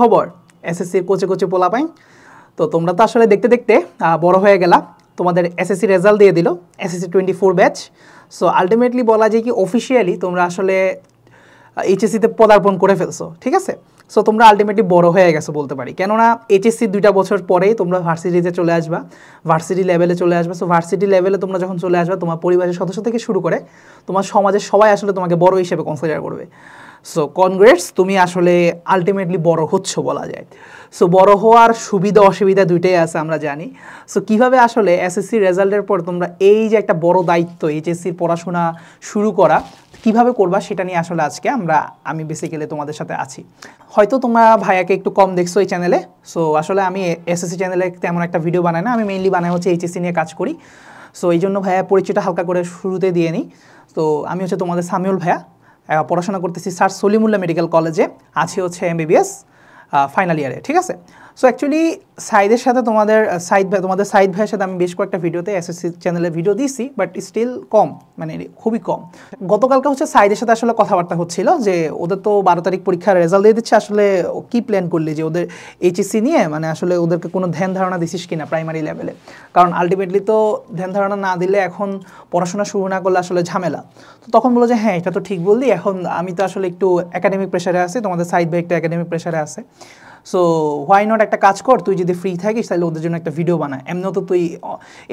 খবর এসএসসির কোচে কোচে পোলা পাই তো তোমরা তো আসলে দেখতে দেখতে বড় হয়ে গেলা তোমাদের এসএসসি রেজাল্ট দিয়ে দিল SSC twenty four batch so ultimately বলা যায় কি অফিসিয়ালি তোমরা আসলে এইচএসসিতে পদার্পণ করে ফেলছো ঠিক আছে সো তোমরা আলটিমেটলি বড় হয়ে গেছো বলতে পারি কেননা এইচএসসি দুইটা বছর পরেই তোমরা ভার্সিটিতে চলে আসবা ভার্সিটি লেভেলে চলে আসবা সো ভার্সিটি লেভেলে তোমরা যখন চলে আসবা তোমার পরিবারের সদস্য থেকে শুরু করে তোমার সমাজের সবাই আসলে তোমাকে বড় হিসেবে কনসিডার করবে সো কনগ্রেটস তুমি আসলে আলটিমেটলি বড় হচ্ছ বলা যায় সো বড় হওয়ার সুবিধা অসুবিধা দুইটাই আছে আমরা জানি সো কিভাবে আসলে এসএসসি রেজাল্টের পর তোমরা এই যে একটা বড় দায়িত্ব এইচএসসির পড়াশোনা শুরু করা কিভাবে করবা সেটা নিয়ে আসলে আজকে আমরা আমি বেসিক্যালি তোমাদের সাথে আছি হয়তো তোমরা ভাইয়াকে একটু কম দেখছো এই চ্যানেলে সো আসলে আমি এসএসসি চ্যানেলে তেমন একটা ভিডিও বানাই না আমি মেইনলি বানাই হচ্ছে এইচএসসি নিয়ে কাজ করি সো এই জন্য ভাইয়া পরিচয়টা হালকা করে শুরুতে দিয়ে নিই তো আমি হচ্ছে তোমাদের সামিউল ভাইয়া পড়াশোনা করতেছি স্যার সলিমুল্লাহ মেডিকেল কলেজে আছি হচ্ছে এমবিবিএস ফাইনাল ইয়ারে ঠিক আছে সো অ্যাকচুয়ালি সাইদের সাথে তোমাদের সাইদ ভাই তোমাদের সাইদ ভাইয়ের সাথে আমি বেশ কয়েকটা ভিডিওতে এসএসসি চ্যানেলে ভিডিও দিয়েছি বাট স্টিল কম মানে খুবই কম গতকালকে হচ্ছে সাইদের সাথে আসলে কথাবার্তা হচ্ছিল যে ওদের তো বারো তারিখ পরীক্ষার রেজাল্ট দিয়ে দিচ্ছে আসলে কি প্ল্যান করলি যে ওদের এইচএসসি নিয়ে মানে আসলে ওদেরকে কোনো ধ্যান ধারণা দিছিস কিনা প্রাইমারি লেভেলে কারণ আলটিমেটলি তো ধ্যান ধারণা না দিলে এখন পড়াশোনা শুরু না করলে আসলে ঝামেলা তো তখন বলো যে হ্যাঁ এটা তো ঠিক বললি এখন আমি তো আসলে একটু একাডেমিক প্রেশারে আছি তোমাদের সাইড ভাই একটা একাডেমিক প্রেশারে আছে সো হোয়াই নট একটা কাজ কর তুই যদি ফ্রি থাকিস তাহলে ওদের জন্য একটা ভিডিও বানা এমনিও তো তুই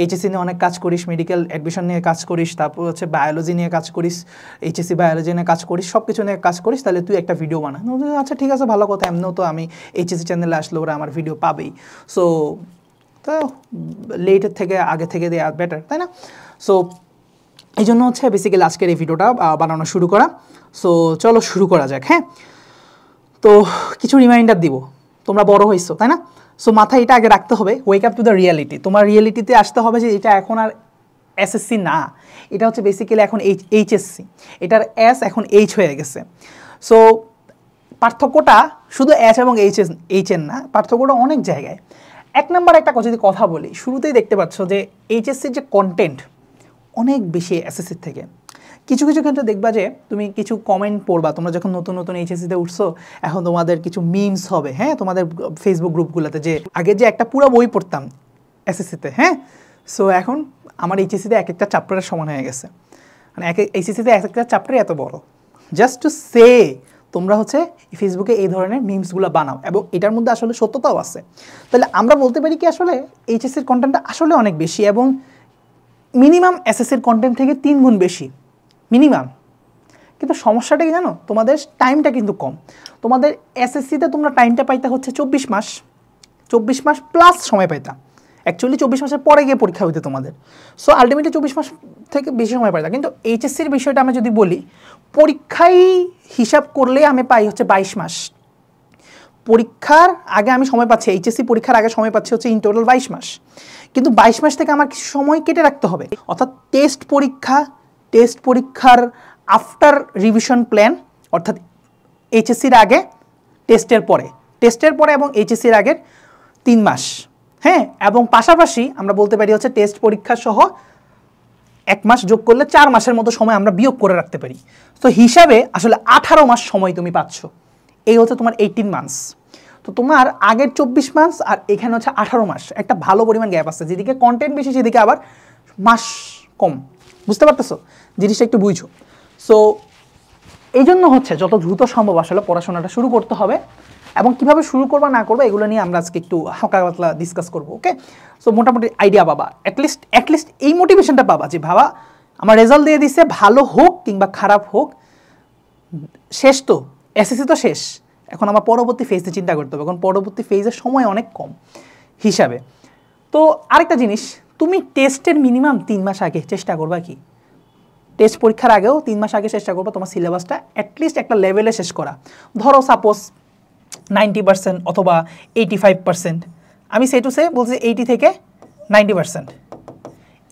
এইচএসসি নিয়ে অনেক কাজ করিস মেডিকেল অ্যাডমিশন নিয়ে কাজ করিস তারপর হচ্ছে বায়োলজি নিয়ে কাজ করিস এইচএসসি বায়োলজি নিয়ে কাজ করিস সব কিছু নিয়ে কাজ করিস তাহলে তুই একটা ভিডিও বানা আচ্ছা ঠিক আছে ভালো কথা এমনিও তো আমি এইচএসসি চ্যানেলে আসলে ওরা আমার ভিডিও পাবেই সো তো লেটের থেকে আগে থেকে দেওয়া বেটার তাই না সো এই জন্য হচ্ছে বেসিক্যালি আজকের এই ভিডিওটা বানানো শুরু করা সো চলো শুরু করা যাক হ্যাঁ তো কিছু রিমাইন্ডার দিব তোমরা বড় হয়েছো তাই না সো মাথায় এটা আগে রাখতে হবে wake up to the reality তোমার রিয়ালিটিতে আসতে হবে যে এটা এখন আর এসএসসি না এটা হচ্ছে বেসিক্যালি এখন এইচ এইচএসসি এটার এস এখন এইচ হয়ে গেছে সো পার্থক্যটা শুধু এস এবং এইচ এস এইচের না পার্থক্যটা অনেক জায়গায় এক নম্বর একটা যদি কথা বলি শুরুতেই দেখতে পাচ্ছ যে এইচএসসির যে কন্টেন্ট অনেক বেশি এসএসসির থেকে কিছু কিছু ক্ষেত্রে দেখবা যে তুমি কিছু কমেন্ট পড়বা তোমরা যখন নতুন নতুন এইচএসিতে উঠছো এখন তোমাদের কিছু মিমস হবে হ্যাঁ তোমাদের ফেসবুক গ্রুপগুলোতে যে আগে যে একটা পুরো বই পড়তাম এসএসসিতে হ্যাঁ সো এখন আমার এইচএসিতে এক একটা চ্যাপ্টারের সমান হয়ে গেছে মানে এক এইচএসিতে এক একটা চ্যাপ্টারই এত বড় জাস্ট টু সে তোমরা হচ্ছে ফেসবুকে এই ধরনের মিমসগুলো বানাও এবং এটার মধ্যে আসলে সত্যতাও আছে তাহলে আমরা বলতে পারি কি আসলে এইচএসসির কন্টেন্টটা আসলে অনেক বেশি এবং মিনিমাম এসএসসির কন্টেন্ট থেকে তিন গুণ বেশি মিনিমাম কিন্তু সমস্যাটা কি জানো তোমাদের টাইমটা কিন্তু কম তোমাদের এসএসসিতে তোমরা টাইমটা পাইতে হচ্ছে চব্বিশ মাস চব্বিশ মাস প্লাস সময় পাইতা অ্যাকচুয়ালি চব্বিশ মাসের পরে গিয়ে পরীক্ষা হইতে তোমাদের সো আলটিমেটলি চব্বিশ মাস থেকে বেশি সময় পাইতা কিন্তু এইচএসসির বিষয়টা আমি যদি বলি পরীক্ষাই হিসাব করলে আমি পাই হচ্ছে বাইশ মাস পরীক্ষার আগে আমি সময় পাচ্ছি এইচএসসি পরীক্ষার আগে সময় পাচ্ছি হচ্ছে ইন টোটাল বাইশ মাস কিন্তু বাইশ মাস থেকে আমার কিছু সময় কেটে রাখতে হবে অর্থাৎ টেস্ট পরীক্ষা টেস্ট পরীক্ষার আফটার রিভিশন প্ল্যান অর্থাৎ এইচএসসির আগে টেস্টের পরে টেস্টের পরে এবং এইচএসসির আগের তিন মাস হ্যাঁ এবং পাশাপাশি আমরা বলতে পারি হচ্ছে টেস্ট পরীক্ষা সহ এক মাস যোগ করলে চার মাসের মতো সময় আমরা বিয়োগ করে রাখতে পারি তো হিসাবে আসলে আঠারো মাস সময় তুমি পাচ্ছ এই হচ্ছে তোমার এইটিন মান্থস তো তোমার আগের চব্বিশ মাস আর এখানে হচ্ছে আঠারো মাস একটা ভালো পরিমাণ গ্যাপ আছে যেদিকে কন্টেন্ট বেশি সেদিকে আবার মাস কম বুঝতে পারতেছো জিনিসটা একটু বুঝো সো এই জন্য হচ্ছে যত দ্রুত সম্ভব আসলে পড়াশোনাটা শুরু করতে হবে এবং কিভাবে শুরু করবা না করবো এগুলো নিয়ে আমরা আজকে একটু হাঁকা পাতলা ডিসকাস করবো ওকে সো মোটামুটি আইডিয়া পাবা অ্যাটলিস্ট অ্যাটলিস্ট এই মোটিভেশনটা পাবা যে ভাবা আমার রেজাল্ট দিয়ে দিছে ভালো হোক কিংবা খারাপ হোক শেষ তো এসএসসি তো শেষ এখন আমার পরবর্তী ফেজে চিন্তা করতে হবে এখন পরবর্তী ফেজের সময় অনেক কম হিসাবে তো আরেকটা জিনিস তুমি টেস্টের মিনিমাম তিন মাস আগে চেষ্টা করবা কি টেস্ট পরীক্ষার আগেও তিন মাস আগে চেষ্টা করবো তোমার সিলেবাসটা অ্যাটলিস্ট একটা লেভেলে শেষ করা ধরো সাপোজ নাইনটি পার্সেন্ট অথবা এইটি ফাইভ পার্সেন্ট আমি সে টু সে বলছি এইটি থেকে নাইনটি পার্সেন্ট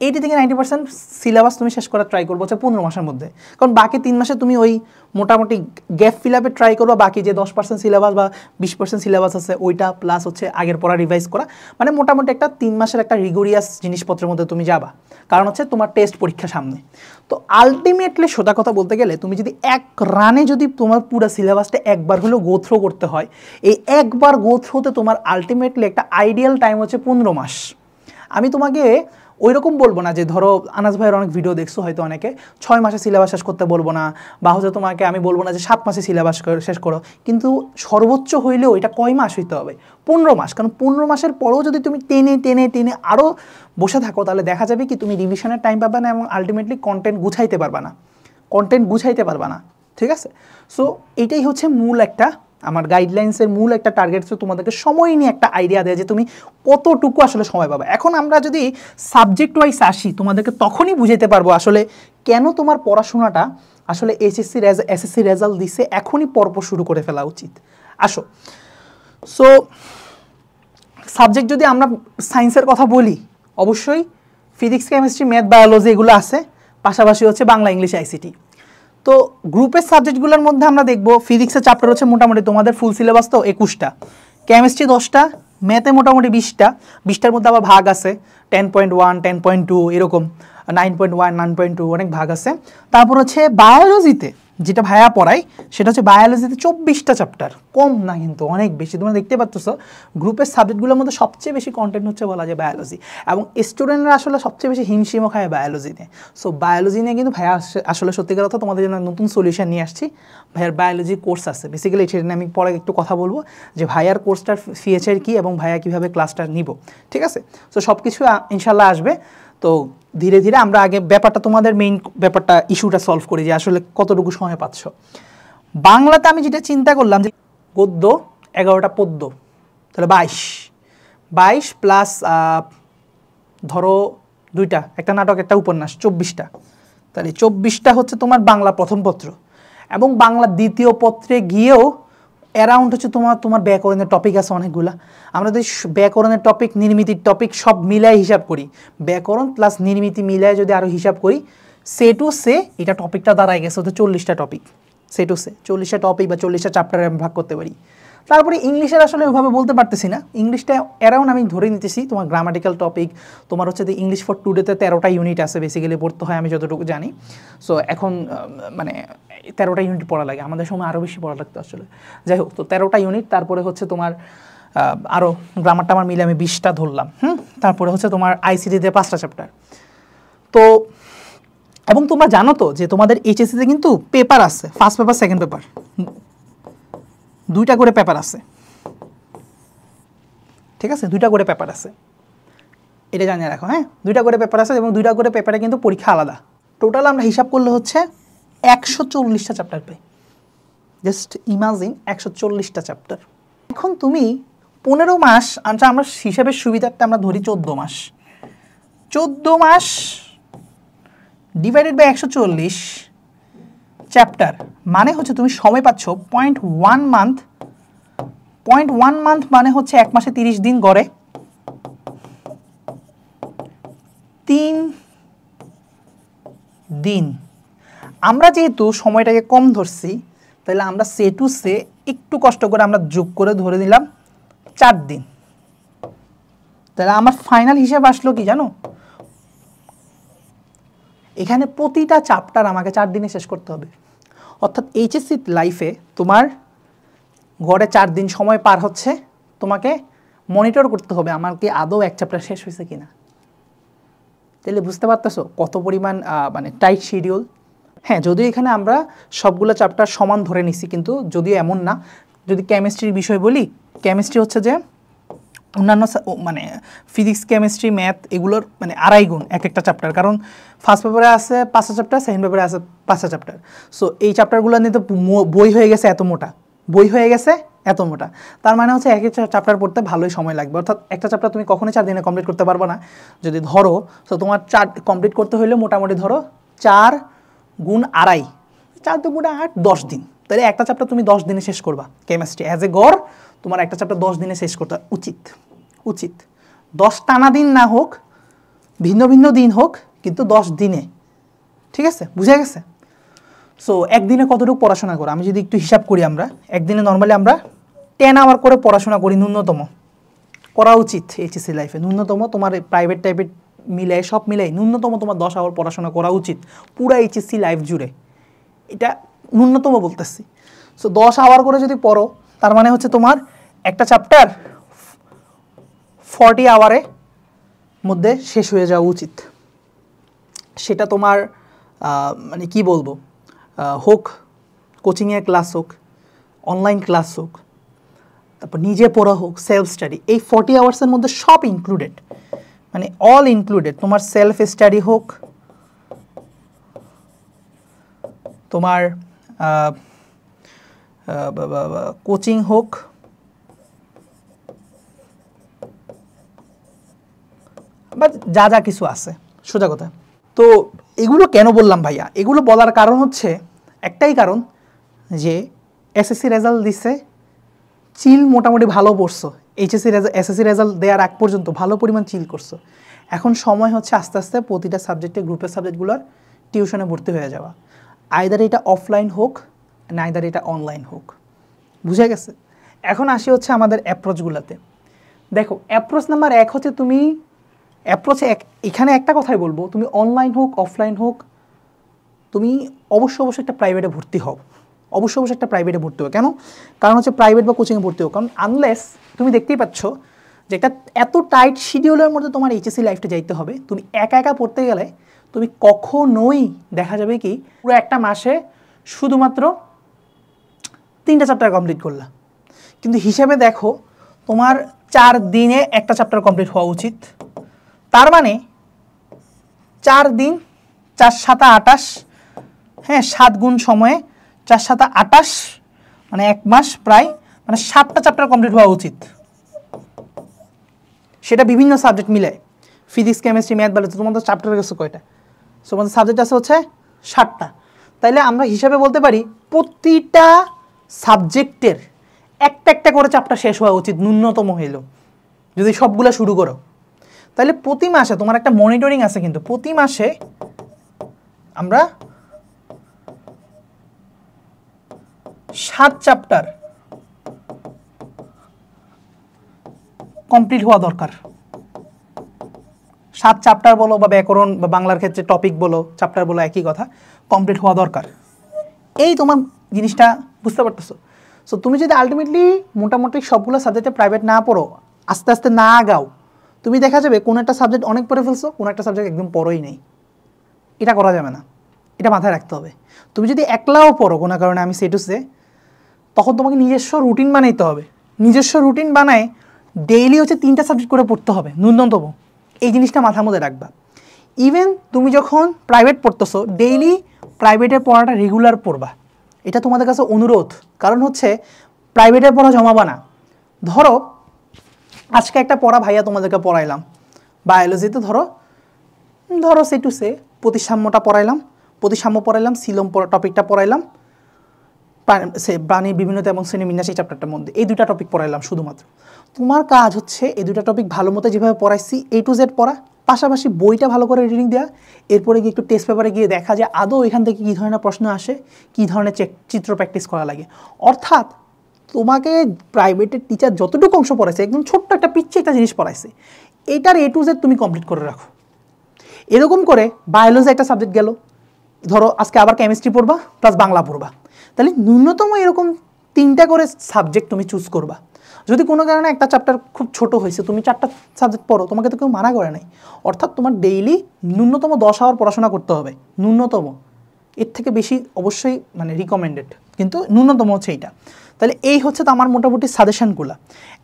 এইটি থেকে নাইনটি পার্সেন্ট সিলেবাস তুমি শেষ করার ট্রাই করবো হচ্ছে পনেরো মাসের মধ্যে কারণ বাকি তিন মাসে তুমি ওই মোটামুটি গ্যাপ ফিল আপে ট্রাই করবো বাকি যে দশ পার্সেন্ট সিলেবাস বা বিশ পার্সেন্ট সিলেবাস আছে ওইটা প্লাস হচ্ছে আগের পড়া রিভাইজ করা মানে মোটামুটি একটা তিন মাসের একটা রিগোরিয়াস জিনিসপত্রের মধ্যে তুমি যাবা কারণ হচ্ছে তোমার টেস্ট পরীক্ষা সামনে তো আলটিমেটলি সোজা কথা বলতে গেলে তুমি যদি এক রানে যদি তোমার পুরো সিলেবাসটা একবার হলেও গোথ্রো করতে হয় এই একবার গোথ্রোতে তোমার আলটিমেটলি একটা আইডিয়াল টাইম হচ্ছে পনেরো মাস আমি তোমাকে ওই রকম বলবো না যে ধরো আনাস ভাইয়ের অনেক ভিডিও দেখছো হয়তো অনেকে ছয় মাসে সিলেবাস শেষ করতে বলবো না বা হচ্ছে তোমাকে আমি বলবো না যে সাত মাসে সিলেবাস শেষ করো কিন্তু সর্বোচ্চ হইলেও এটা কয় মাস হইতে হবে পনেরো মাস কারণ পনেরো মাসের পরেও যদি তুমি টেনে টেনে টেনে আরও বসে থাকো তাহলে দেখা যাবে কি তুমি রিভিশনের টাইম পাবে না এবং আলটিমেটলি কন্টেন্ট গুছাইতে পারবা না কন্টেন্ট গুছাইতে পারবা না ঠিক আছে সো এটাই হচ্ছে মূল একটা আমার গাইডলাইন্সের মূল একটা টার্গেট হচ্ছে তোমাদেরকে সময় নিয়ে একটা আইডিয়া দেয় যে তুমি কতটুকু আসলে সময় পাবে এখন আমরা যদি সাবজেক্ট ওয়াইজ আসি তোমাদেরকে তখনই বুঝাতে পারবো আসলে কেন তোমার পড়াশোনাটা আসলে এসএসসি এসএসসি রেজাল্ট দিছে এখনই পর্ব শুরু করে ফেলা উচিত আসো সো সাবজেক্ট যদি আমরা সায়েন্সের কথা বলি অবশ্যই ফিজিক্স কেমিস্ট্রি ম্যাথ বায়োলজি এগুলো আছে পাশাপাশি হচ্ছে বাংলা ইংলিশ আইসিটি তো গ্রুপের সাবজেক্টগুলোর মধ্যে আমরা দেখব ফিজিক্সের চ্যাপ্টার হচ্ছে মোটামুটি তোমাদের ফুল সিলেবাস তো একুশটা কেমিস্ট্রি দশটা ম্যাথে মোটামুটি বিশটা বিশটার মধ্যে আবার ভাগ আছে ten point one ten point two এরকম nine point one nine point two অনেক ভাগ আছে তারপর হচ্ছে বায়োলজিতে যেটা ভাইয়া পড়ায় সেটা হচ্ছে বায়োলজিতে চব্বিশটা চ্যাপ্টার কম না কিন্তু অনেক বেশি তোমরা দেখতে পাচ্ছ গ্রুপের সাবজেক্টগুলোর মধ্যে সবচেয়ে বেশি কন্টেন্ট হচ্ছে বলা যায় বায়োলজি এবং স্টুডেন্টরা আসলে সবচেয়ে বেশি হিমশিম খায় বায়োলজিতে সো বায়োলজি নিয়ে কিন্তু ভাইয়া আসলে সত্যিকার কথা তোমাদের জন্য নতুন সলিউশন নিয়ে আসছি ভাইয়ার বায়োলজি কোর্স আছে বেসিক্যালি এটা নিয়ে আমি পরে একটু কথা বলবো যে ভাইয়ার কোর্সটার ফিচার কী এবং ভাইয়া কীভাবে ক্লাসটা নিব ঠিক আছে সো সব কিছু ইনশাল্লাহ আসবে তো ধীরে ধীরে আমরা আগে ব্যাপারটা তোমাদের মেইন ব্যাপারটা ইস্যুটা সলভ করি যে আসলে কতটুকু সময় পাচ্ছ বাংলাতে আমি যেটা চিন্তা করলাম যে গদ্য এগারোটা পদ্য তাহলে বাইশ বাইশ প্লাস ধরো দুইটা একটা নাটক একটা উপন্যাস চব্বিশটা তাহলে চব্বিশটা হচ্ছে তোমার বাংলা প্রথম পত্র এবং বাংলা দ্বিতীয় পত্রে গিয়েও অ্যারাউন্ড হচ্ছে তোমার তোমার ব্যাকরণের টপিক আছে অনেকগুলা আমরা যদি ব্যাকরণের টপিক নির্মিতির টপিক সব মিলায় হিসাব করি ব্যাকরণ প্লাস নির্মিতি মিলায় যদি আরও হিসাব করি সে টু সে এটা টপিকটা দাঁড়ায় গেছে হচ্ছে চল্লিশটা টপিক সে টু সে চল্লিশটা টপিক বা চল্লিশটা চ্যাপ্টারে আমি ভাগ করতে পারি তারপরে ইংলিশের আসলে ওইভাবে বলতে পারতেছি না ইংলিশটা অ্যারাউন্ড আমি ধরে নিতেছি তোমার গ্রামাটিক্যাল টপিক তোমার হচ্ছে যে ইংলিশ ফর টুডেতে তেরোটা ইউনিট আছে বেসিক্যালি পড়তে হয় আমি যতটুকু জানি সো এখন মানে তেরোটা ইউনিট পড়া লাগে আমাদের সময় আরও বেশি পড়া লাগতো আসলে যাই হোক তো তেরোটা ইউনিট তারপরে হচ্ছে তোমার আরও গ্রামারটা আমার মিলে আমি বিশটা ধরলাম হুম তারপরে হচ্ছে তোমার আইসিডিতে পাঁচটা চ্যাপ্টার তো এবং তোমরা জানো তো যে তোমাদের এইচএসিতে কিন্তু পেপার আছে ফার্স্ট পেপার সেকেন্ড পেপার দুইটা করে পেপার আছে ঠিক আছে দুইটা করে পেপার আছে এটা জানিয়ে রাখো হ্যাঁ দুইটা করে পেপার আছে এবং দুইটা করে পেপারে কিন্তু পরীক্ষা আলাদা টোটাল আমরা হিসাব করলে হচ্ছে একশো চল্লিশটা চ্যাপ্টার পাই জাস্ট ইমাজিন একশো চল্লিশটা চ্যাপ্টার এখন তুমি পনেরো মাস আচ্ছা আমরা হিসাবের সুবিধাটা আমরা ধরি চোদ্দ মাস চোদ্দ মাস ডিভাইডেড বাই একশো চল্লিশ চ্যাপ্টার মানে হচ্ছে তুমি সময় পাচ্ছ point one month point one month মানে হচ্ছে এক মাসে তিরিশ দিন গড়ে তিন দিন আমরা যেহেতু সময়টাকে কম ধরছি তাহলে আমরা সে টু সে একটু কষ্ট করে আমরা যোগ করে ধরে নিলাম চার দিন তাহলে আমার ফাইনাল হিসাব আসলো কি জানো এখানে প্রতিটা চাপটার আমাকে চার দিনে শেষ করতে হবে অর্থাৎ এইচএসসি লাইফে তোমার গড়ে চার দিন সময় পার হচ্ছে তোমাকে মনিটর করতে হবে আমার কি আদৌ এক চ্যাপ্টার শেষ হয়েছে কি না তাহলে বুঝতে পারতেছো কত পরিমাণ মানে টাইট শিডিউল হ্যাঁ যদিও এখানে আমরা সবগুলো চ্যাপ্টার সমান ধরে নিছি কিন্তু যদিও এমন না যদি কেমিস্ট্রির বিষয় বলি কেমিস্ট্রি হচ্ছে যে অন্যান্য মানে ফিজিক্স কেমিস্ট্রি ম্যাথ এগুলোর মানে আড়াই গুণ এক একটা চ্যাপ্টার কারণ ফার্স্ট পেপারে আছে পাঁচটা চ্যাপ্টার সেকেন্ড পেপারে আছে পাঁচটা চ্যাপ্টার সো এই চ্যাপ্টারগুলো নিয়ে তো বই হয়ে গেছে এত মোটা বই হয়ে গেছে এত মোটা তার মানে হচ্ছে এক একটা চ্যাপ্টার পড়তে ভালোই সময় লাগবে অর্থাৎ একটা চ্যাপ্টার তুমি কখনোই চার দিনে কমপ্লিট করতে পারবে না যদি ধরো সো তোমার চার কমপ্লিট করতে হলে মোটামুটি ধরো চার গুণ আড়াই চার দু গুণ আট দশ দিন তাহলে একটা চ্যাপ্টার তুমি দশ দিনে শেষ করবা কেমিস্ট্রি অ্যাজ এ গড় তোমার একটা চ্যাপ্টার দশ দিনে শেষ করতে উচিত উচিত দশ টানা দিন না হোক ভিন্ন ভিন্ন দিন হোক কিন্তু দশ দিনে ঠিক আছে বুঝে গেছে সো একদিনে কতটুকু পড়াশোনা করো আমি যদি একটু হিসাব করি আমরা একদিনে নর্মালি আমরা টেন আওয়ার করে পড়াশোনা করি ন্যূনতম করা উচিত এইচএসসি লাইফে ন্যূনতম তোমার প্রাইভেট টাইপের মিলাই সব মিলাই ন্যূনতম তোমার দশ আওয়ার পড়াশোনা করা উচিত পুরা এইচএসসি লাইফ জুড়ে এটা ন্যূনতম বলতেছি সো দশ আওয়ার করে যদি পড়ো তার মানে হচ্ছে তোমার একটা চ্যাপ্টার ফর্টি আওয়ারে মধ্যে শেষ হয়ে যাওয়া উচিত সেটা তোমার মানে কি বলবো হোক কোচিংয়ের ক্লাস হোক অনলাইন ক্লাস হোক তারপর নিজে পড়া হোক সেলফ স্টাডি এই ফর্টি আওয়ার্সের মধ্যে সব ইনক্লুডেড মানে অল ইনক্লুডেড তোমার সেলফ স্টাডি হোক তোমার কোচিং হোক বা যা যা কিছু আছে সোজা কথা তো এগুলো কেন বললাম ভাইয়া এগুলো বলার কারণ হচ্ছে একটাই কারণ যে এসএসসি রেজাল্ট দিছে চিল মোটামুটি ভালো পড়ছো এইচএসসি রেজাল্ট এসএসসি রেজাল্ট দেওয়ার আগ পর্যন্ত ভালো পরিমাণ চিল করছো এখন সময় হচ্ছে আস্তে আস্তে প্রতিটা সাবজেক্টে গ্রুপের সাবজেক্টগুলোর টিউশনে ভর্তি হয়ে যাওয়া আয়দার এটা অফলাইন হোক না আইদার এটা অনলাইন হোক বুঝে গেছে এখন আসি হচ্ছে আমাদের অ্যাপ্রোচগুলোতে দেখো অ্যাপ্রোচ নাম্বার এক হচ্ছে তুমি অ্যাপ্রোচে এক এখানে একটা কথাই বলবো তুমি অনলাইন হোক অফলাইন হোক তুমি অবশ্য অবশ্যই একটা প্রাইভেটে ভর্তি হও অবশ্য অবশ্যই একটা প্রাইভেটে ভর্তি হও কেন কারণ হচ্ছে প্রাইভেট বা কোচিংয়ে ভর্তি হও কারণ আনলেস তুমি দেখতেই পাচ্ছ যে একটা এত টাইট শিডিউলের মধ্যে তোমার এইচএসসি লাইফটা যাইতে হবে তুমি একা একা পড়তে গেলে তুমি কখনোই দেখা যাবে কি পুরো একটা মাসে শুধুমাত্র তিনটা চ্যাপ্টার কমপ্লিট করলা কিন্তু হিসেবে দেখো তোমার চার দিনে একটা চ্যাপ্টার কমপ্লিট হওয়া উচিত তার মানে চার দিন চার সাতা আটাশ হ্যাঁ সাত গুণ সময়ে চার সাতা আটাশ মানে এক মাস প্রায় মানে সাতটা চ্যাপ্টার কমপ্লিট হওয়া উচিত সেটা বিভিন্ন সাবজেক্ট মিলে ফিজিক্স কেমিস্ট্রি ম্যাথ বলে তোমাদের চ্যাপ্টার গেছে কয়টা সো আমাদের সাবজেক্ট আছে হচ্ছে ষাটটা তাইলে আমরা হিসাবে বলতে পারি প্রতিটা সাবজেক্টের একটা একটা করে চাপটা শেষ হওয়া উচিত ন্যূনতম হইল যদি সবগুলো শুরু করো তাহলে প্রতি মাসে তোমার একটা মনিটরিং আছে কিন্তু প্রতি মাসে আমরা সাত চ্যাপ্টার কমপ্লিট হওয়া দরকার সাত চ্যাপ্টার বলো বা ব্যাকরণ বা বাংলার ক্ষেত্রে টপিক বলো চ্যাপ্টার বলো একই কথা কমপ্লিট হওয়া দরকার এই তোমার জিনিসটা বুঝতে পারতেছো সো তুমি যদি আলটিমেটলি মোটামুটি সবগুলো সাবজেক্টে প্রাইভেট না পড়ো আস্তে আস্তে না আগাও তুমি দেখা যাবে কোনো একটা সাবজেক্ট অনেক পড়ে ফেলছো কোনো একটা সাবজেক্ট একদম পড়োই নেই এটা করা যাবে না এটা মাথায় রাখতে হবে তুমি যদি একলাও পড়ো কোনো কারণে আমি সে সে তখন তোমাকে নিজস্ব রুটিন বানাইতে হবে নিজস্ব রুটিন বানায় ডেইলি হচ্ছে তিনটা সাবজেক্ট করে পড়তে হবে ন্যূনতম এই জিনিসটা মাথার মধ্যে রাখবা ইভেন তুমি যখন প্রাইভেট পড়তেছো ডেইলি প্রাইভেটে পড়াটা রেগুলার পড়বা এটা তোমাদের কাছে অনুরোধ কারণ হচ্ছে প্রাইভেটে পড়া জমাবা না ধরো আজকে একটা পড়া ভাইয়া তোমাদেরকে পড়াইলাম বায়োলজিতে ধরো ধরো সে টু সে প্রতিসাম্যটা পড়াইলাম প্রতিসাম্য পড়াইলাম সিলম টপিকটা পড়াইলাম সে প্রাণী বিভিন্নতা এবং শ্রেণীবিন্যাস এই চ্যাপ্টারটার মধ্যে এই দুটা টপিক পড়াইলাম শুধুমাত্র তোমার কাজ হচ্ছে এই দুটা টপিক ভালো মতো যেভাবে পড়াইছি এ টু জেড পড়া পাশাপাশি বইটা ভালো করে রিডিং দেওয়া এরপরে গিয়ে একটু টেস্ট পেপারে গিয়ে দেখা যায় আদৌ এখান থেকে কী ধরনের প্রশ্ন আসে কী ধরনের চিত্র প্র্যাকটিস করা লাগে অর্থাৎ তোমাকে প্রাইভেটের টিচার যতটুকু অংশ পড়াইছে একদম ছোট্ট একটা পিচ্ছে একটা জিনিস পড়াইছে এটার এ টু জেড তুমি কমপ্লিট করে রাখো এরকম করে বায়োলজি একটা সাবজেক্ট গেল ধরো আজকে আবার কেমিস্ট্রি পড়বা প্লাস বাংলা পড়বা তাহলে ন্যূনতম এরকম তিনটা করে সাবজেক্ট তুমি চুজ করবা যদি কোনো কারণে একটা চ্যাপ্টার খুব ছোট হয়েছে তুমি চারটা সাবজেক্ট পড়ো তোমাকে তো কেউ মানা করে নাই অর্থাৎ তোমার ডেইলি ন্যূনতম দশ আওয়ার পড়াশোনা করতে হবে ন্যূনতম এর থেকে বেশি অবশ্যই মানে রিকমেন্ডেড কিন্তু ন্যূনতম হচ্ছে এইটা তাহলে এই হচ্ছে তো আমার মোটামুটি সাজেশানগুলো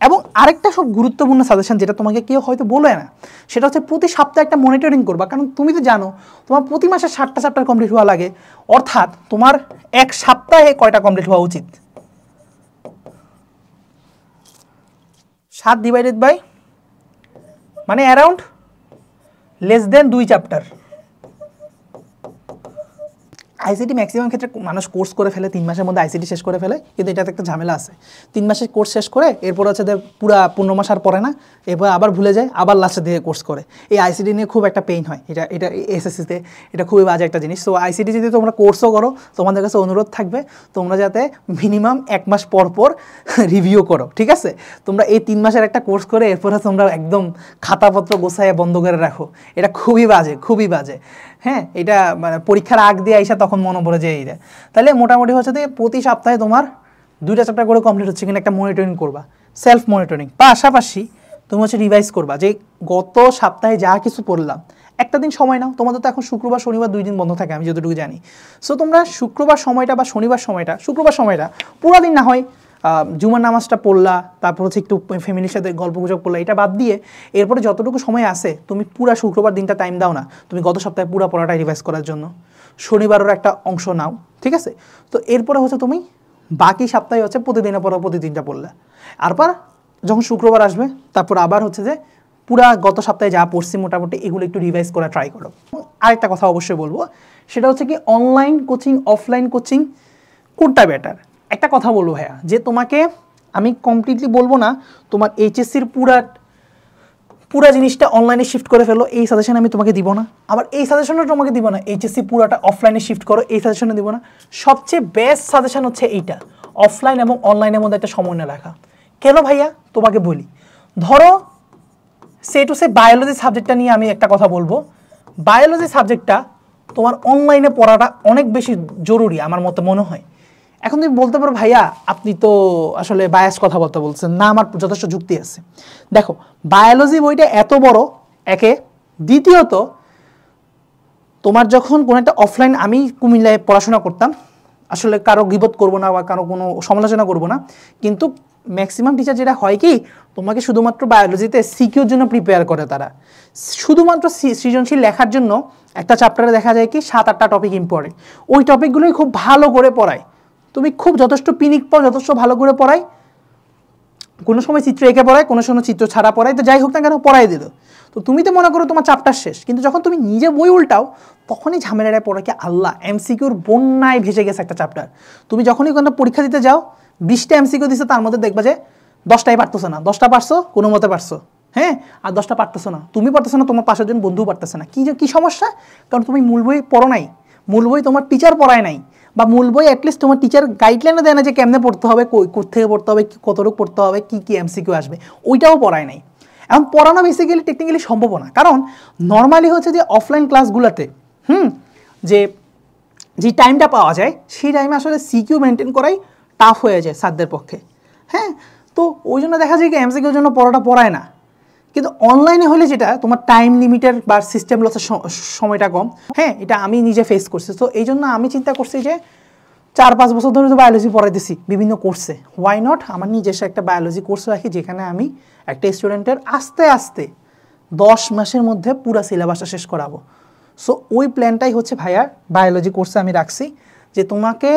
এবং আরেকটা সব গুরুত্বপূর্ণ সাজেশান যেটা তোমাকে কেউ হয়তো বলে না সেটা হচ্ছে প্রতি সপ্তাহে একটা মনিটরিং করবা কারণ তুমি তো জানো তোমার প্রতি মাসে ষাটটা চ্যাপ্টার কমপ্লিট হওয়া লাগে অর্থাৎ তোমার এক সপ্তাহে কয়টা কমপ্লিট হওয়া উচিত সাত ডিভাইডেড বাই মানে অ্যারাউন্ড লেস দেন দুই চ্যাপ্টার আইসিটি ম্যাক্সিমাম ক্ষেত্রে মানুষ কোর্স করে ফেলে তিন মাসের মধ্যে আইসিটি শেষ করে ফেলে কিন্তু এটাতে একটা ঝামেলা আছে তিন মাসের কোর্স শেষ করে এরপর হচ্ছে পুরা পনেরো মাস আর পড়ে না এরপর আবার ভুলে যায় আবার লাস্টে দিয়ে কোর্স করে এই আইসিটি নিয়ে খুব একটা পেইন হয় এটা এটা এসএসসিতে এটা খুবই বাজে একটা জিনিস তো আইসিটি যদি তোমরা কোর্সও করো তোমাদের কাছে অনুরোধ থাকবে তোমরা যাতে মিনিমাম এক মাস পর পর রিভিউ করো ঠিক আছে তোমরা এই তিন মাসের একটা কোর্স করে এরপরে তোমরা একদম খাতাপত্র গোছায় বন্ধ করে রাখো এটা খুবই বাজে খুবই বাজে হ্যাঁ এটা মানে পরীক্ষার আগ দিয়ে আইসা তখন মনে পড়ে যে এইটা তাহলে মোটামুটি হচ্ছে যে প্রতি সপ্তাহে তোমার দুইটা চ্যাপ্টার করে কমপ্লিট হচ্ছে কিনা একটা মনিটরিং করবা সেলফ মনিটরিং পাশাপাশি তুমি হচ্ছে রিভাইজ করবা যে গত সপ্তাহে যা কিছু পড়লাম একটা দিন সময় নাও তোমাদের তো এখন শুক্রবার শনিবার দুই দিন বন্ধ থাকে আমি যতটুকু জানি সো তোমরা শুক্রবার সময়টা বা শনিবার সময়টা শুক্রবার সময়টা পুরো দিন না হয় জুমার নামাজটা পড়লা তারপর হচ্ছে একটু ফ্যামিলির সাথে গল্প গুজব করলা এটা বাদ দিয়ে এরপরে যতটুকু সময় আসে তুমি পুরা শুক্রবার দিনটা টাইম দাও না তুমি গত সপ্তাহে পুরো পড়াটা রিভাইজ করার জন্য শনিবারের একটা অংশ নাও ঠিক আছে তো এরপরে হচ্ছে তুমি বাকি সপ্তাহে হচ্ছে প্রতিদিনে পড়া প্রতিদিনটা পড়লে আর পর যখন শুক্রবার আসবে তারপর আবার হচ্ছে যে পুরা গত সপ্তাহে যা পড়ছি মোটামুটি এগুলো একটু রিভাইজ করা ট্রাই করো আরেকটা কথা অবশ্যই বলবো সেটা হচ্ছে কি অনলাইন কোচিং অফলাইন কোচিং কোনটা বেটার একটা কথা বলবো ভাইয়া যে তোমাকে আমি কমপ্লিটলি বলবো না তোমার এইচএসসির পুরা পুরা জিনিসটা অনলাইনে শিফট করে ফেলো এই সাজেশন আমি তোমাকে দিব না আবার এই সাজেশনও তোমাকে দিব না এইচএসসি পুরাটা অফলাইনে শিফট করো এই সাজেশনও দিব না সবচেয়ে বেস্ট সাজেশন হচ্ছে এইটা অফলাইন এবং অনলাইনের মধ্যে একটা সমন্বয় রাখা কেন ভাইয়া তোমাকে বলি ধরো সে টু সে বায়োলজি সাবজেক্টটা নিয়ে আমি একটা কথা বলবো বায়োলজি সাবজেক্টটা তোমার অনলাইনে পড়াটা অনেক বেশি জরুরি আমার মতে মনে হয় এখন তুমি বলতে পারো ভাইয়া আপনি তো আসলে বায়াস কথাবার্তা বলছেন না আমার যথেষ্ট যুক্তি আছে দেখো বায়োলজি বইটা এত বড় একে দ্বিতীয়ত তোমার যখন কোনো একটা অফলাইন আমি কুমিল্লায় পড়াশোনা করতাম আসলে কারো গিবত করব না বা কারো কোনো সমালোচনা করব না কিন্তু ম্যাক্সিমাম টিচার যেটা হয় কি তোমাকে শুধুমাত্র বায়োলজিতে সিকিউর জন্য প্রিপেয়ার করে তারা শুধুমাত্র সৃজনশীল লেখার জন্য একটা চ্যাপ্টারে দেখা যায় কি সাত আটটা টপিক ইম্পর্টেন্ট ওই টপিকগুলোই খুব ভালো করে পড়ায় তুমি খুব যথেষ্ট পিনিক পাও যথেষ্ট ভালো করে পড়াই কোনো সময় চিত্র এঁকে পড়ায় কোনো সময় চিত্র ছাড়া পড়ায় তো যাই হোক না কেন পড়াই দিল তো তুমি তো মনে করো তোমার চাপটা শেষ কিন্তু যখন তুমি নিজে বই উল্টাও তখনই ঝামেলাটা পড়ে কি আল্লাহ এমসিকিউর বন্যায় ভেসে গেছে একটা চাপটার তুমি যখনই কোনো পরীক্ষা দিতে যাও বিশটা এমসিকিউ দিচ্ছে তার মধ্যে দেখবা যে দশটাই পারতেছো না দশটা পারছো কোনো মতে পারছো হ্যাঁ আর দশটা পারতেছো না তুমি পারতেছো না তোমার পাশের জন বন্ধু পারতেছে না কী কী সমস্যা কারণ তুমি মূল বই পড়ো নাই মূল বই তোমার টিচার পড়ায় নাই বা মূল বই অ্যাটলিস্ট তোমার টিচার গাইডলাইনও দেয় না যে কেমনে পড়তে হবে থেকে পড়তে হবে কতটুকু পড়তে হবে কী কী এমসিকিউ আসবে ওইটাও পড়ায় নাই এখন পড়ানো বেসিক্যালি টেকনিক্যালি সম্ভব না কারণ নর্মালি হচ্ছে যে অফলাইন ক্লাসগুলোতে হুম যে যে টাইমটা পাওয়া যায় সেই টাইমে আসলে সিকিউ মেনটেন করাই টাফ হয়ে যায় সাধ্যের পক্ষে হ্যাঁ তো ওই জন্য দেখা যায় কি এমসিকিউর জন্য পড়াটা পড়ায় না কিন্তু অনলাইনে হলে যেটা তোমার টাইম লিমিটের বা সিস্টেম লসের সময়টা কম হ্যাঁ এটা আমি নিজে ফেস করছি তো এই জন্য আমি চিন্তা করছি যে চার পাঁচ বছর ধরে তো বায়োলজি দিছি বিভিন্ন কোর্সে হোয়াই নট আমার নিজস্ব একটা বায়োলজি কোর্স রাখি যেখানে আমি একটা স্টুডেন্টের আস্তে আস্তে দশ মাসের মধ্যে পুরো সিলেবাসটা শেষ করাবো সো ওই প্ল্যানটাই হচ্ছে ভাইয়ার বায়োলজি কোর্সে আমি রাখছি যে তোমাকে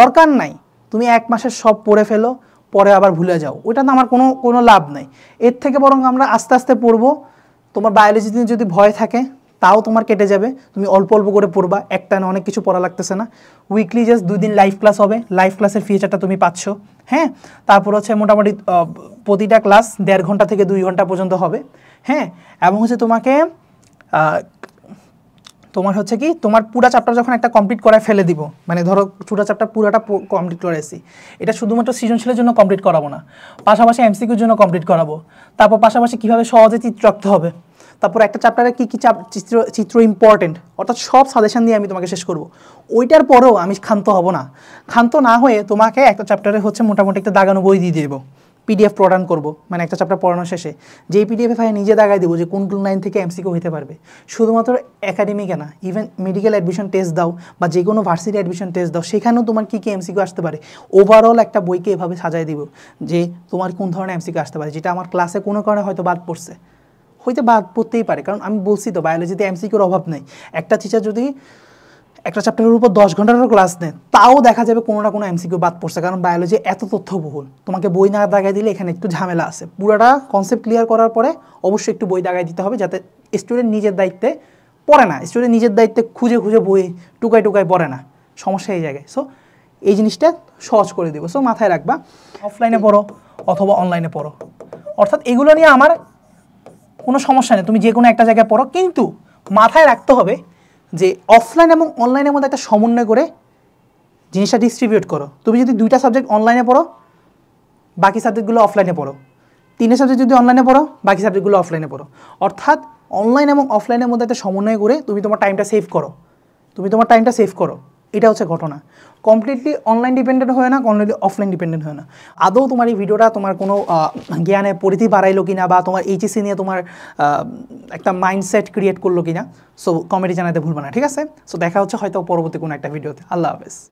দরকার নাই তুমি এক মাসের সব পড়ে ফেলো পরে আবার ভুলে যাও তো আমার কোনো কোনো লাভ নাই এর থেকে বরং আমরা আস্তে আস্তে পড়বো তোমার বায়োলজিতে যদি ভয় থাকে তাও তোমার কেটে যাবে তুমি অল্প অল্প করে পড়বা একটা না অনেক কিছু পড়া লাগতেছে না উইকলি জাস্ট দুই দিন লাইভ ক্লাস হবে লাইভ ক্লাসের ফিচারটা তুমি পাচ্ছ হ্যাঁ তারপর হচ্ছে মোটামুটি প্রতিটা ক্লাস দেড় ঘন্টা থেকে দুই ঘন্টা পর্যন্ত হবে হ্যাঁ এবং হচ্ছে তোমাকে তোমার হচ্ছে কি তোমার পুরা চ্যাপ্টার যখন একটা কমপ্লিট করায় ফেলে দিব মানে ধরো পুরা চ্যাপ্টার পুরোটা কমপ্লিট করে এসি এটা শুধুমাত্র সৃজনশীলের জন্য কমপ্লিট করাবো না পাশাপাশি এমসিকিউর জন্য কমপ্লিট করাবো তারপর পাশাপাশি কীভাবে সহজে চিত্র রাখতে হবে তারপর একটা চ্যাপ্টারে কী কী চিত্র চিত্র ইম্পর্টেন্ট অর্থাৎ সব সাজেশান দিয়ে আমি তোমাকে শেষ করব ওইটার পরেও আমি ক্ষান্ত হব না ক্ষান্ত না হয়ে তোমাকে একটা চ্যাপ্টারে হচ্ছে মোটামুটি একটা দাগানো বই দিয়ে দেবো পিডিএফ প্রদান করব মানে একটা চ্যাপ্টার পড়ানোর শেষে যেই পিডিএফে ফাইল নিজে দাগাই দেবো যে কোন কোন লাইন থেকে এমসিকিউ হতে পারবে শুধুমাত্র একাডেমি না ইভেন মেডিকেল অ্যাডমিশন টেস্ট দাও বা যে কোনো ভার্সিটি অ্যাডমিশন টেস্ট দাও সেখানেও তোমার কী কী এমসিকিউ আসতে পারে ওভারঅল একটা বইকে এভাবে সাজাই দিব যে তোমার কোন ধরনের এমসিকিউ আসতে পারে যেটা আমার ক্লাসে কোনো কারণে হয়তো বাদ পড়ছে হইতে বাদ পড়তেই পারে কারণ আমি বলছি তো বায়োলজিতে এমসিকিউর অভাব নেই একটা টিচার যদি একটা চ্যাপ্টারের উপর দশ ঘন্টারও ক্লাস নেন তাও দেখা যাবে কোনো না কোনো এমসিকিউ বাদ পড়ছে কারণ বায়োলজি এত তথ্যবহুল তোমাকে বই না দাগায় দিলে এখানে একটু ঝামেলা আছে পুরোটা কনসেপ্ট ক্লিয়ার করার পরে অবশ্যই একটু বই দাগায় দিতে হবে যাতে স্টুডেন্ট নিজের দায়িত্বে পড়ে না স্টুডেন্ট নিজের দায়িত্বে খুঁজে খুঁজে বই টুকায় টুকায় পড়ে না সমস্যা এই জায়গায় সো এই জিনিসটা সহজ করে দেবো সো মাথায় রাখবা অফলাইনে পড়ো অথবা অনলাইনে পড়ো অর্থাৎ এগুলো নিয়ে আমার কোনো সমস্যা নেই তুমি যে কোনো একটা জায়গায় পড়ো কিন্তু মাথায় রাখতে হবে যে অফলাইন এবং অনলাইনের মধ্যে একটা সমন্বয় করে জিনিসটা ডিস্ট্রিবিউট করো তুমি যদি দুইটা সাবজেক্ট অনলাইনে পড়ো বাকি সাবজেক্টগুলো অফলাইনে পড়ো তিনটে সাবজেক্ট যদি অনলাইনে পড়ো বাকি সাবজেক্টগুলো অফলাইনে পড়ো অর্থাৎ অনলাইন এবং অফলাইনের মধ্যে একটা সমন্বয় করে তুমি তোমার টাইমটা সেভ করো তুমি তোমার টাইমটা সেভ করো এটা হচ্ছে ঘটনা কমপ্লিটলি অনলাইন ডিপেন্ডেন্ট হয় না কমপ্লিটলি অফলাইন ডিপেন্ডেন্ট হয় না আদৌ তোমার এই ভিডিওটা তোমার কোনো জ্ঞানে পরিধি বাড়াইলো কিনা বা তোমার এইচএসি নিয়ে তোমার একটা মাইন্ডসেট ক্রিয়েট করলো কিনা সো কমেডি জানাতে ভুলবে না ঠিক আছে সো দেখা হচ্ছে হয়তো পরবর্তী কোনো একটা ভিডিওতে আল্লাহ হাফেজ